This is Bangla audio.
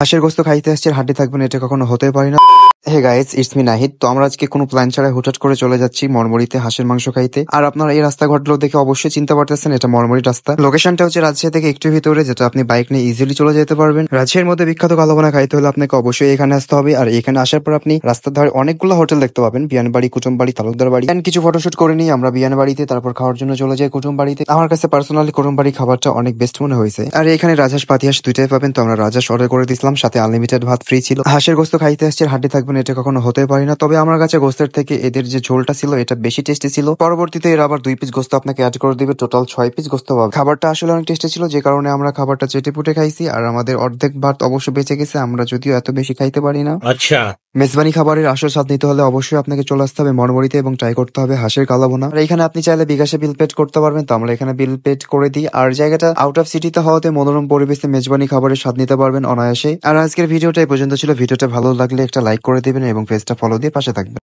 হাঁসের গোস্ত খাইতে আসছে হাড্ডি থাকবে না এটা কখনো হতে পারে না hey guys it's me Nahid তো আমরা আজকে কোনো প্ল্যান ছাড়াই হুটহাট করে চলে যাচ্ছি মরমরিতে হাঁসের মাংস খাইতে আর আপনারা এই রাস্তা রাস্তাঘাটগুলো দেখে অবশ্যই চিনতে পারতেছেন এটা মরমরি রাস্তা লোকেশনটা হচ্ছে রাজশাহী থেকে একটু ভিতরে যেটা আপনি বাইক নিয়ে ইজিলি চলে যেতে পারবেন রাজশাহীর মধ্যে বিখ্যাত কালোবানা খাইতে হলে আপনাকে অবশ্যই এখানে আসতে হবে আর এখানে আসার পর আপনি রাস্তার ধারে অনেকগুলো হোটেল দেখতে পাবেন বিয়ানবাড়ি কুটুমবাড়ি তালুকদার বাড়ি এন্ড কিছু ফটোশুট করে নিই আমরা বিয়ানবাড়িতে তারপর খাওয়ার জন্য চলে যাই কুটুমবাড়িতে আমার কাছে পার্সোনালি কুটুমবাড়ি খাবারটা অনেক বেস্ট মনে হয়েছে আর এখানে রাজহাঁস পাতিহাস দুইটাই পাবেন তো আমরা রাজহাঁস অর্ডার করে দিয়েছিলাম সাথে আনলিমিটেড ভাত ফ্রি ছিল হাঁসের গোস্ত খাইতে আসছে হাড্ডি থাকবে এবং এটা কখনো হতে পারি না তবে আমার কাছে গোস্তের থেকে এদের যে ঝোলটা ছিল এটা বেশি টেস্টি ছিল পরবর্তীতে এর আবার দুই পিস গোস্ত আপনাকে অ্যাড করে দিবে টোটাল ছয় পিস গোস্ত পাবে খাবারটা আসলে অনেক টেস্টি ছিল যে কারণে আমরা খাবারটা চেটে পুটে খাইছি আর আমাদের অর্ধেক ভাত অবশ্য বেঁচে গেছে আমরা যদিও এত বেশি খাইতে পারি না আচ্ছা মেজবানি খাবারের আসল স্বাদ নিতে হলে অবশ্যই আপনাকে চলে আসতে হবে মরমরিতে এবং ট্রাই করতে হবে হাঁসের বোনা আর এখানে আপনি চাইলে বিকাশে বিল পেড করতে পারবেন তো আমরা এখানে বিল পেড করে দিই আর জায়গাটা আউট অফ সিটিতে হওয়াতে মনোরম পরিবেশে মেজবানি খাবারের স্বাদ নিতে পারবেন অনায়াসে আর আজকের ভিডিওটা এই পর্যন্ত ছিল ভিডিওটা ভালো লাগলে একটা লাইক করে দিবেন এবং ফেসটা ফলো দিয়ে পাশে থাকবেন